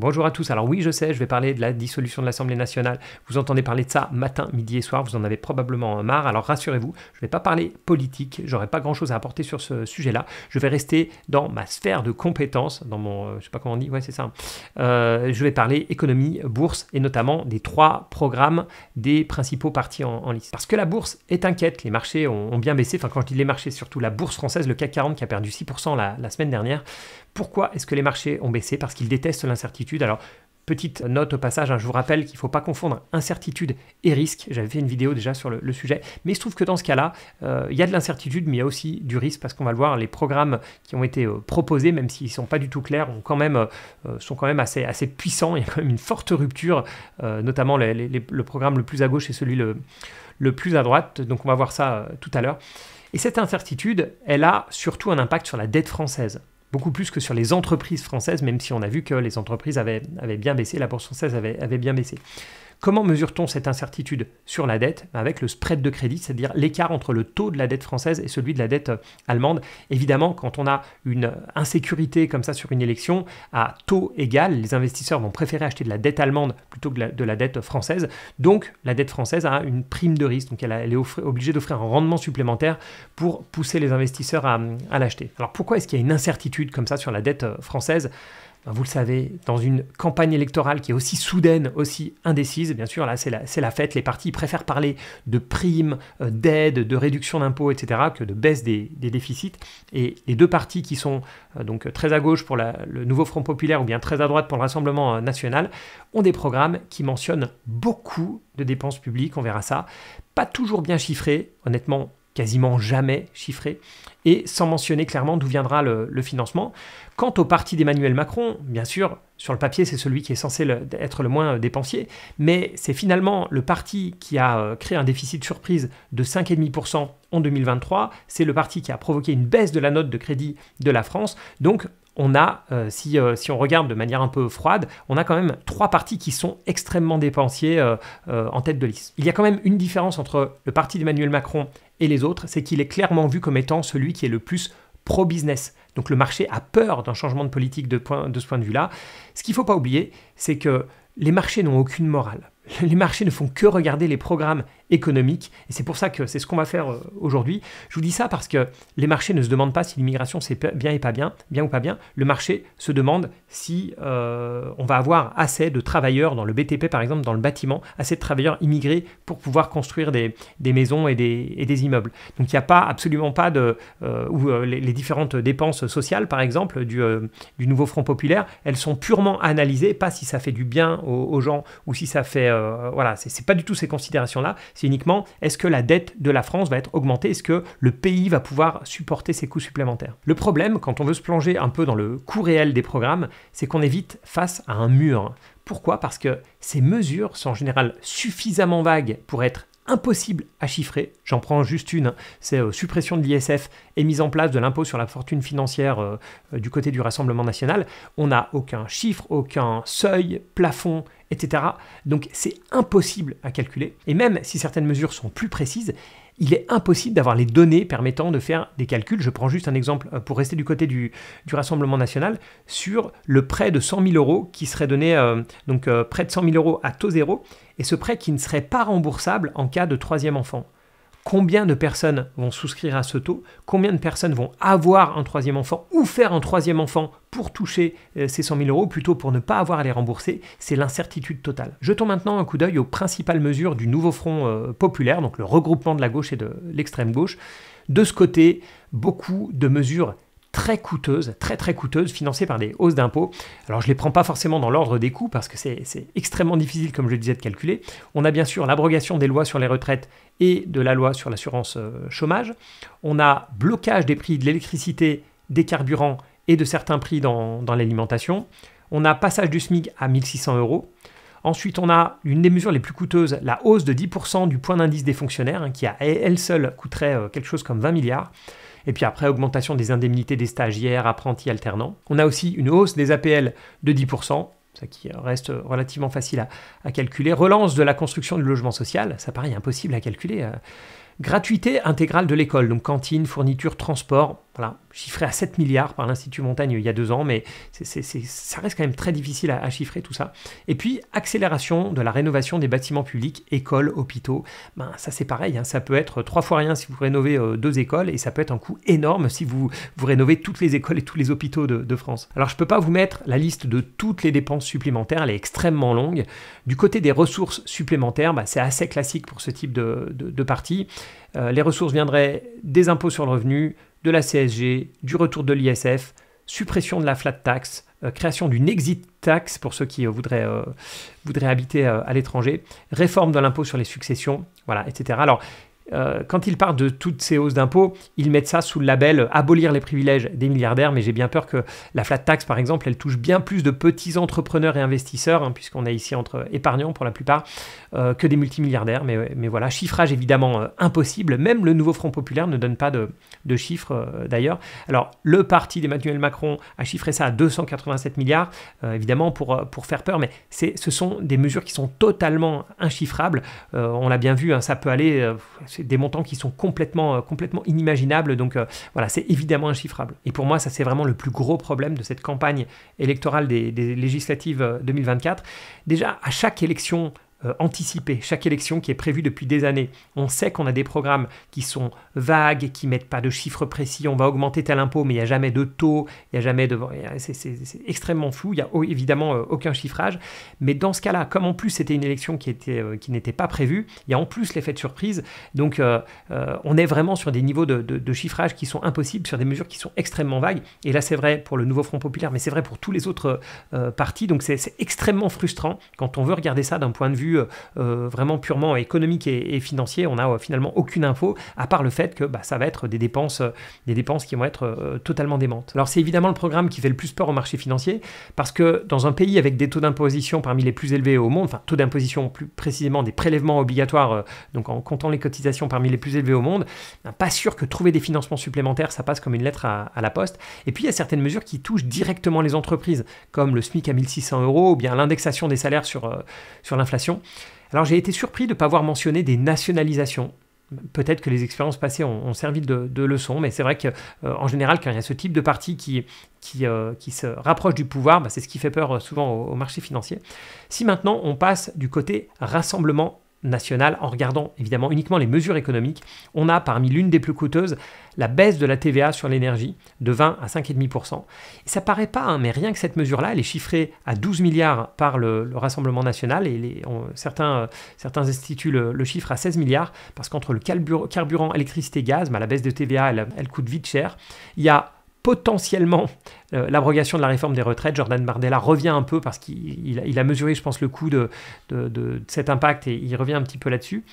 Bonjour à tous. Alors oui, je sais, je vais parler de la dissolution de l'Assemblée nationale. Vous entendez parler de ça matin, midi et soir, vous en avez probablement marre. Alors rassurez-vous, je ne vais pas parler politique, J'aurais pas grand-chose à apporter sur ce sujet-là. Je vais rester dans ma sphère de compétences, dans mon euh, je sais pas comment on dit, ouais, c'est ça. Hein. Euh, je vais parler économie, bourse et notamment des trois programmes des principaux partis en, liste. Parce que la bourse est inquiète, les marchés ont, bien baissé. Enfin, quand je dis les marchés, surtout la bourse française, le CAC 40 qui a perdu 6% la, la semaine dernière. Pourquoi est-ce que les marchés ont baissé Parce qu'ils détestent l'incertitude alors, Petite note au passage, hein, je vous rappelle qu'il ne faut pas confondre incertitude et risque. J'avais fait une vidéo déjà sur le, sujet, mais il se trouve que dans ce cas-là, euh, il y a de l'incertitude, mais il y a aussi du risque parce qu'on va le voir, les programmes qui ont été euh, proposés, même s'ils ne sont pas du tout clairs, euh, sont quand même assez, puissants. Il y a quand même une forte rupture, notamment le programme le plus à gauche et celui le plus à droite. Donc on va voir ça tout à l'heure. Et cette incertitude, elle a surtout un impact sur la dette française beaucoup plus que sur les entreprises françaises, même si on a vu que les entreprises avaient, bien baissé, la portion française avait bien baissé. Comment mesure-t-on cette incertitude sur la dette Avec le spread de crédit, c'est-à-dire l'écart entre le taux de la dette française et celui de la dette euh, allemande. Évidemment, quand on a une euh, insécurité comme ça sur une élection, à taux égal, les investisseurs vont préférer acheter de la dette allemande plutôt que de la, dette française. Donc la dette française a une prime de risque, donc elle, est obligée d'offrir un rendement supplémentaire pour pousser les investisseurs à, à l'acheter. Alors pourquoi est-ce qu'il y a une incertitude comme ça sur la dette euh, française ben, vous le savez, dans une campagne électorale qui est aussi soudaine, aussi indécise, bien sûr, là c'est la, la, fête, les partis préfèrent parler de primes, euh, d'aides, de réduction d'impôts, etc., que de baisse des, déficits. Et les deux partis qui sont euh, donc très à gauche pour le nouveau Front Populaire ou bien très à droite pour le Rassemblement euh, National ont des programmes qui mentionnent beaucoup de dépenses publiques, on verra ça, pas toujours bien chiffré, honnêtement, quasiment jamais chiffré, et sans mentionner clairement d'où viendra le, financement. Quant au parti d'Emmanuel Macron, bien sûr, sur le papier, c'est celui qui est censé être le moins dépensier, mais c'est finalement le parti qui a euh, créé un déficit de surprise de 5,5% en 2023, c'est le parti qui a provoqué une baisse de la note de crédit de la France, donc on a, euh, euh, si, on regarde de manière un peu froide, on a quand même trois partis qui sont extrêmement dépensiers en tête de liste. Il y a quand même une différence entre le parti d'Emmanuel Macron et les autres, c'est qu'il est clairement vu comme étant celui qui est le plus pro-business. Donc le marché a peur d'un changement de politique de, point, de ce point de vue-là. Ce qu'il ne faut pas oublier, c'est que les marchés n'ont aucune morale. les marchés ne font que regarder les programmes économiques, et c'est pour ça que c'est ce qu'on va faire euh, aujourd'hui. Je vous dis ça parce que les marchés ne se demandent pas si l'immigration c'est bien et pas bien, bien ou pas bien. Le marché se demande si euh, on va avoir assez de travailleurs dans le BTP par exemple, dans le bâtiment, assez de travailleurs immigrés pour pouvoir construire des, maisons et des, immeubles. Donc il n'y a pas absolument pas de euh, ou les, différentes dépenses sociales par exemple du, nouveau Front populaire, elles sont purement analysées, pas si ça fait du bien aux gens ou si ça fait euh, voilà, c'est pas du tout ces considérations-là. C'est uniquement est-ce que la dette de la France va être augmentée, est-ce que le pays va pouvoir supporter ces coûts supplémentaires. Le problème, quand on veut se plonger un peu dans le coût réel des programmes, c'est qu'on est vite face à un mur. Pourquoi Parce que ces mesures sont en général suffisamment vagues pour être impossible à chiffrer. J'en prends juste une, c'est euh, suppression de l'ISF et mise en place de l'impôt sur la fortune financière euh, euh, du côté du Rassemblement national. On n'a aucun chiffre, aucun seuil, plafond, etc. Donc c'est impossible à calculer. Et même si certaines mesures sont plus précises, il est impossible d'avoir les données permettant de faire des calculs. Je prends juste un exemple euh, pour rester du côté du, Rassemblement national sur le prêt de 100 000 euros qui serait donné, euh, donc euh, près de 100 000 euros à taux zéro, et ce prêt qui ne serait pas remboursable en cas de troisième enfant combien de personnes vont souscrire à ce taux, combien de personnes vont avoir un troisième enfant ou faire un troisième enfant pour toucher euh, ces 100 000 euros plutôt pour ne pas avoir à les rembourser, c'est l'incertitude totale. Jetons maintenant un coup d'œil aux principales mesures du nouveau front euh, populaire, donc le regroupement de la gauche et de l'extrême gauche. De ce côté, beaucoup de mesures très coûteuse, très très coûteuse, financée par des hausses d'impôts. Alors je ne les prends pas forcément dans l'ordre des coûts parce que c'est extrêmement difficile, comme je le disais, de calculer. On a bien sûr l'abrogation des lois sur les retraites et de la loi sur l'assurance euh, chômage. On a blocage des prix de l'électricité, des carburants et de certains prix dans, l'alimentation. On a passage du SMIC à 1600 euros. Ensuite, on a une des mesures les plus coûteuses, la hausse de 10% du point d'indice des fonctionnaires, hein, qui à elle seule coûterait euh, quelque chose comme 20 milliards. Et puis après, augmentation des indemnités des stagiaires, apprentis, alternants. On a aussi une hausse des APL de 10%, ça qui reste relativement facile à, à calculer. Relance de la construction du logement social, ça paraît impossible à calculer. Euh, Gratuité intégrale de l'école, donc cantine, fourniture, transport, voilà, chiffré à 7 milliards par l'Institut Montagne il y a deux ans, mais ça reste quand même très difficile à, chiffrer tout ça. Et puis, accélération de la rénovation des bâtiments publics, écoles, hôpitaux, ben, ça c'est pareil, hein. ça peut être trois fois rien si vous rénovez euh, deux écoles, et ça peut être un coût énorme si vous, vous rénovez toutes les écoles et tous les hôpitaux de, France. Alors, je ne peux pas vous mettre la liste de toutes les dépenses supplémentaires, elle est extrêmement longue. Du côté des ressources supplémentaires, ben, c'est assez classique pour ce type de partie. Euh, les ressources viendraient des impôts sur le revenu, de la CSG, du retour de l'ISF, suppression de la flat tax, euh, création d'une exit tax pour ceux qui euh, voudraient, voudraient, habiter à l'étranger, réforme de l'impôt sur les successions, voilà, etc. Alors, euh, quand ils parlent de toutes ces hausses d'impôts, ils mettent ça sous le label abolir les privilèges des milliardaires, mais j'ai bien peur que la flat tax, par exemple, elle touche bien plus de petits entrepreneurs et investisseurs, hein, puisqu'on est ici entre épargnants pour la plupart, euh, que des multimilliardaires. Mais, voilà, chiffrage évidemment euh, impossible. Même le nouveau Front Populaire ne donne pas de, chiffres d'ailleurs. Alors, le parti d'Emmanuel Macron a chiffré ça à 287 milliards, évidemment, pour, faire peur, mais ce sont des mesures qui sont totalement inchiffrables. on l'a bien vu, hein, ça peut aller des montants qui sont complètement, euh, complètement inimaginables. Donc euh, voilà, c'est évidemment inchiffrable. Et pour moi, ça c'est vraiment le plus gros problème de cette campagne électorale des, des législatives 2024. Euh, Déjà, à chaque élection euh, anticiper chaque élection qui est prévue depuis des années. On sait qu'on a des programmes qui sont vagues, qui mettent pas de chiffres précis, on va augmenter tel impôt, mais il n'y a jamais de taux, il y a jamais de... C'est extrêmement flou, il n'y a évidemment euh, aucun chiffrage. Mais dans ce cas-là, comme en plus c'était une élection qui était euh, qui n'était pas prévue, il y a en plus l'effet de surprise. Donc on est vraiment sur des niveaux de, de, de, chiffrage qui sont impossibles, sur des mesures qui sont extrêmement vagues. Et là c'est vrai pour le nouveau Front Populaire, mais c'est vrai pour tous les autres partis. Donc c'est extrêmement frustrant quand on veut regarder ça d'un point de vue euh, euh, vraiment purement économique et, financier, on n'a euh, finalement aucune info, à part le fait que bah, ça va être des dépenses, des dépenses qui vont être totalement démentes. Alors c'est évidemment le programme qui fait le plus peur au marché financier, parce que dans un pays avec des taux d'imposition parmi les plus élevés au monde, enfin taux d'imposition plus précisément des prélèvements obligatoires, donc en comptant les cotisations parmi les plus élevés au monde, ben, pas sûr que trouver des financements supplémentaires, ça passe comme une lettre à, la poste. Et puis il y a certaines mesures qui touchent directement les entreprises, comme le SMIC à 1600 euros, ou bien l'indexation des salaires sur, sur l'inflation. Alors j'ai été surpris de ne pas avoir mentionné des nationalisations. Peut-être que les expériences passées ont, servi de, leçon, mais c'est vrai qu'en euh, en général, quand il y a ce type de parti qui, qui, euh, se rapproche du pouvoir, bah, c'est ce qui fait peur euh, souvent aux au marché financier. Si maintenant on passe du côté rassemblement national en regardant évidemment uniquement les mesures économiques, on a parmi l'une des plus coûteuses la baisse de la TVA sur l'énergie de 20 à 5,5%. Et ça paraît pas, hein, mais rien que cette mesure-là, elle est chiffrée à 12 milliards par le, Rassemblement national et certains, instituent certains le, chiffre à 16 milliards parce qu'entre le carburant, électricité, gaz, bah, la baisse de TVA, elle, elle coûte vite cher. Il y a potentiellement euh, l'abrogation de la réforme des retraites, Jordan Bardella revient un peu parce qu'il a mesuré, je pense, le coût de, cet impact et il revient un petit peu là-dessus.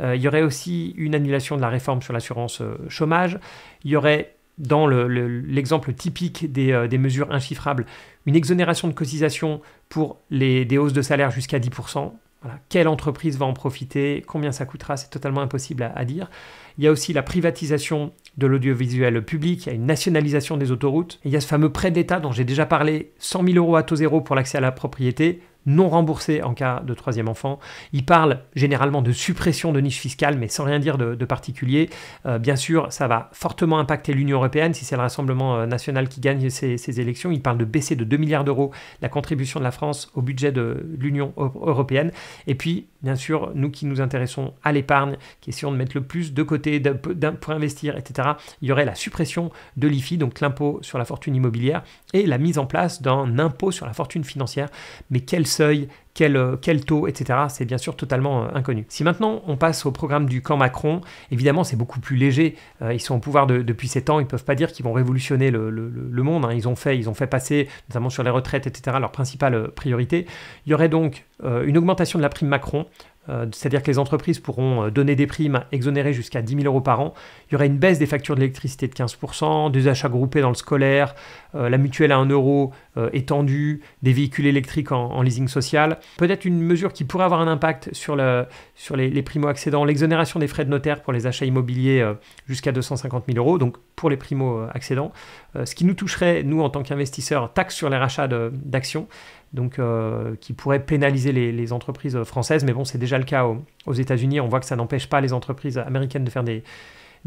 Euh, il y aurait aussi une annulation de la réforme sur l'assurance euh, chômage. Il y aurait dans l'exemple typique des, mesures inchiffrables, une exonération de cotisation pour des hausses de salaire jusqu'à 10%, quelle entreprise va en profiter Combien ça coûtera C'est totalement impossible à, dire. Il y a aussi la privatisation de l'audiovisuel public, il y a une nationalisation des autoroutes, il y a ce fameux prêt d'État dont j'ai déjà parlé, 100 000 euros à taux zéro pour l'accès à la propriété non remboursé en cas de troisième enfant. Il parle généralement de suppression de niches fiscales, mais sans rien dire de, particulier. Euh, bien sûr, ça va fortement impacter l'Union européenne si c'est le Rassemblement euh, national qui gagne ces, ces, élections. Il parle de baisser de 2 milliards d'euros la contribution de la France au budget de l'Union européenne. Et puis, bien sûr, nous qui nous intéressons à l'épargne, qui essayons de mettre le plus de côté pour investir, etc., il y aurait la suppression de l'IFI, donc l'impôt sur la fortune immobilière, et la mise en place d'un impôt sur la fortune financière. Mais quel seuil, euh, quel, taux, etc. C'est bien sûr totalement euh, inconnu. Si maintenant on passe au programme du camp Macron, évidemment c'est beaucoup plus léger. Euh, ils sont au pouvoir depuis ces ans, ils ne peuvent pas dire qu'ils vont révolutionner le, monde. Hein. Ils, ont fait, ils ont fait passer, notamment sur les retraites, etc., leur principale priorité. Il y aurait donc une augmentation de la prime Macron euh, c'est-à-dire que les entreprises pourront euh, donner des primes exonérées jusqu'à 10 000 euros par an. Il y aura une baisse des factures d'électricité de 15%, des achats groupés dans le scolaire, euh, la mutuelle à 1 euro étendue, des véhicules électriques en, leasing social. Peut-être une mesure qui pourrait avoir un impact sur, les, primo-accédants, l'exonération des frais de notaire pour les achats immobiliers jusqu'à 250 000 euros, donc pour les primo-accédants. ce qui nous toucherait, nous, en tant qu'investisseurs, taxe sur les rachats d'actions donc euh, qui pourrait pénaliser les, entreprises françaises. Mais bon, c'est déjà le cas aux, États-Unis. On voit que ça n'empêche pas les entreprises américaines de faire des,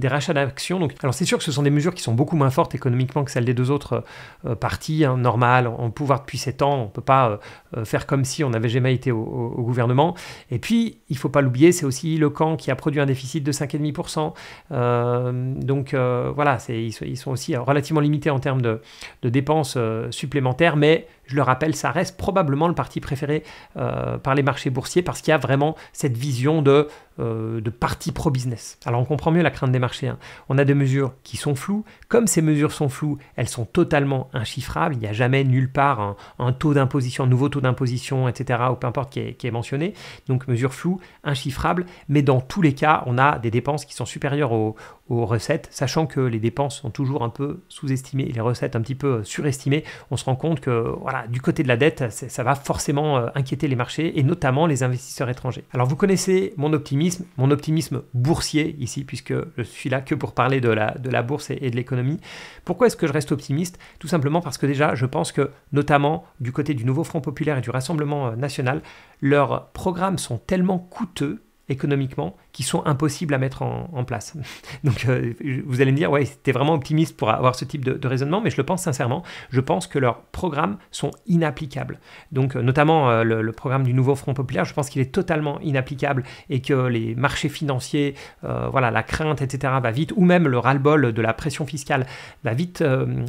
rachats d'actions. Donc, alors c'est sûr que ce sont des mesures qui sont beaucoup moins fortes économiquement que celles des deux autres euh, parties. normales. Hein, normal, en pouvoir depuis 7 ans, on peut pas euh, faire comme si on n'avait jamais été au, gouvernement. Et puis, il faut pas l'oublier, c'est aussi le camp qui a produit un déficit de 5,5%. donc voilà, ils, ils, sont aussi relativement limités en termes de dépenses supplémentaires, mais je le rappelle, ça reste probablement le parti préféré euh, par les marchés boursiers parce qu'il y a vraiment cette vision de, euh, parti pro-business. Alors on comprend mieux la crainte des marchés. Hein. On a des mesures qui sont floues. Comme ces mesures sont floues, elles sont totalement inchiffrables. Il n'y a jamais nulle part un, taux d'imposition, un nouveau taux d'imposition, etc. ou peu importe qui est, mentionné. Donc mesures floues, inchiffrables. Mais dans tous les cas, on a des dépenses qui sont supérieures aux aux recettes, sachant que les dépenses sont toujours un peu sous-estimées et les recettes un petit peu euh, surestimées, on se rend compte que voilà, du côté de la dette, ça va forcément euh, inquiéter les marchés et notamment les investisseurs étrangers. Alors vous connaissez mon optimisme, mon optimisme boursier ici, puisque je suis là que pour parler de la, de la bourse et de l'économie. Pourquoi est-ce que je reste optimiste Tout simplement parce que déjà, je pense que notamment du côté du Nouveau Front Populaire et du Rassemblement euh, National, leurs programmes sont tellement coûteux économiquement qui sont impossibles à mettre en, place. Donc euh, vous allez me dire, ouais, c'était vraiment optimiste pour avoir ce type de, raisonnement, mais je le pense sincèrement. Je pense que leurs programmes sont inapplicables. Donc euh, notamment euh, le, programme du nouveau Front populaire, je pense qu'il est totalement inapplicable et que les marchés financiers, voilà, la crainte, etc., va vite, ou même le ras-le-bol de la pression fiscale va vite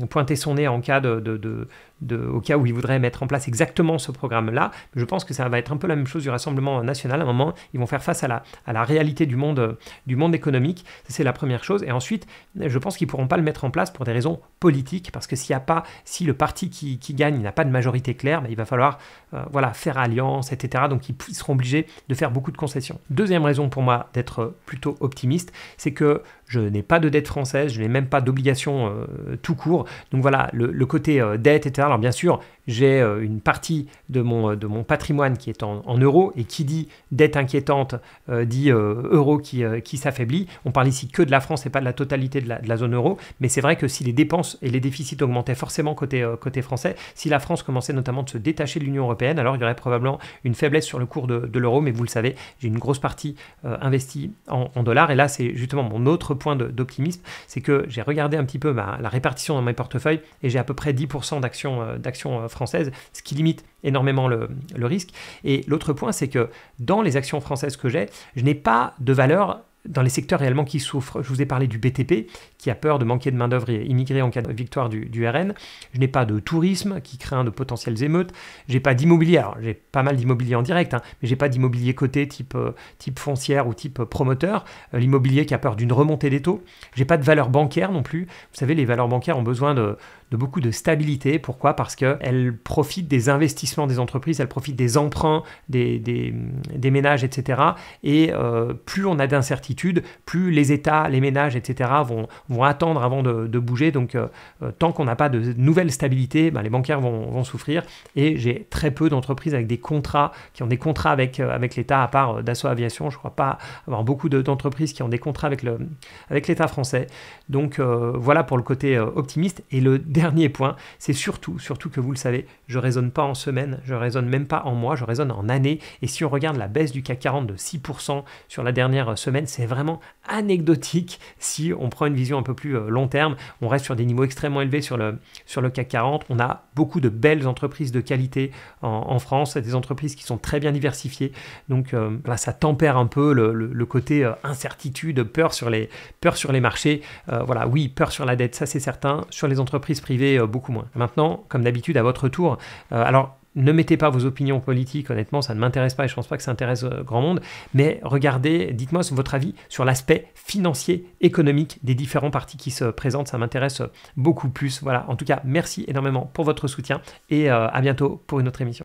pointer son nez en cas de, de, au cas où ils voudraient mettre en place exactement ce programme-là. Je pense que ça va être un peu la même chose du Rassemblement national. À un moment, ils vont faire face à la, à la réalité du monde, euh, du monde économique. C'est la première chose. Et ensuite, je pense qu'ils ne pourront pas le mettre en place pour des raisons politiques, parce que s'il a pas, si le parti qui, gagne n'a pas de majorité claire, ben, il va falloir euh, voilà, faire alliance, etc. Donc ils seront obligés de faire beaucoup de concessions. Deuxième raison pour moi d'être euh, plutôt optimiste, c'est que je n'ai pas de dette française, je n'ai même pas d'obligation euh, tout court. Donc voilà, le, côté euh, dette, etc. Alors bien sûr, j'ai euh, une partie de mon, de mon patrimoine qui est en, euros, et qui dit dette inquiétante dit euro qui, s'affaiblit. On parle ici que de la France et pas de la totalité de la, zone euro, mais c'est vrai que si les dépenses et les déficits augmentaient forcément côté, côté français, si la France commençait notamment de se détacher de l'Union européenne, alors il y aurait probablement une faiblesse sur le cours de, l'euro, mais vous le savez, j'ai une grosse partie investie en dollars, et là c'est justement mon autre point d'optimisme, c'est que j'ai regardé un petit peu la répartition dans mes portefeuilles et j'ai à peu près 10% d'actions euh, euh, françaises, ce qui limite énormément le, le risque. Et l'autre point, c'est que dans les actions françaises que j'ai, je n'ai pas de valeur dans les secteurs réellement qui souffrent. Je vous ai parlé du BTP qui a peur de manquer de main-d'œuvre immigrer en cas de victoire du, RN. Je n'ai pas de tourisme qui craint de potentielles émeutes. J'ai pas d'immobilier. Alors, j'ai pas mal d'immobilier en direct, hein, mais j'ai pas d'immobilier coté type, euh, type foncière ou type euh, promoteur. Euh, l'immobilier qui a peur d'une remontée des taux. J'ai pas de valeur bancaire non plus. Vous savez, les valeurs bancaires ont besoin de, beaucoup de stabilité. Pourquoi Parce qu'elles profitent des investissements des entreprises, elles profitent des emprunts des, des, ménages, etc. Et plus on a d'incertitudes, plus les États, les ménages, etc. vont, attendre avant de, bouger. Donc euh, euh, tant qu'on n'a pas de nouvelle stabilité, ben, les bancaires vont, souffrir. Et j'ai très peu d'entreprises avec des contrats, qui ont des contrats avec, euh, avec l'État, à part euh, Aviation. Je crois pas avoir beaucoup d'entreprises qui ont des contrats avec l'État avec français. Donc voilà pour le côté optimiste. Et le dernier point, c'est surtout, surtout que vous le savez, je raisonne pas en semaine, je raisonne même pas en mois, je raisonne en année. Et si on regarde la baisse du CAC 40 de 6% sur la dernière semaine, c'est c'est vraiment anecdotique si on prend une vision un peu plus euh, long terme. On reste sur des niveaux extrêmement élevés sur le, sur le CAC 40. On a beaucoup de belles entreprises de qualité en, France, des entreprises qui sont très bien diversifiées. Donc euh, ça tempère un peu le, le, côté euh, incertitude, peur sur les, peur sur les marchés. voilà, oui, peur sur la dette, ça c'est certain. Sur les entreprises privées, beaucoup moins. Maintenant, comme d'habitude, à votre tour. alors, ne mettez pas vos opinions politiques, honnêtement, ça ne m'intéresse pas et je pense pas que ça intéresse euh, grand monde, mais regardez, dites-moi votre avis sur l'aspect financier, économique des différents partis qui se présentent, ça m'intéresse euh, beaucoup plus. Voilà, en tout cas, merci énormément pour votre soutien et euh, à bientôt pour une autre émission.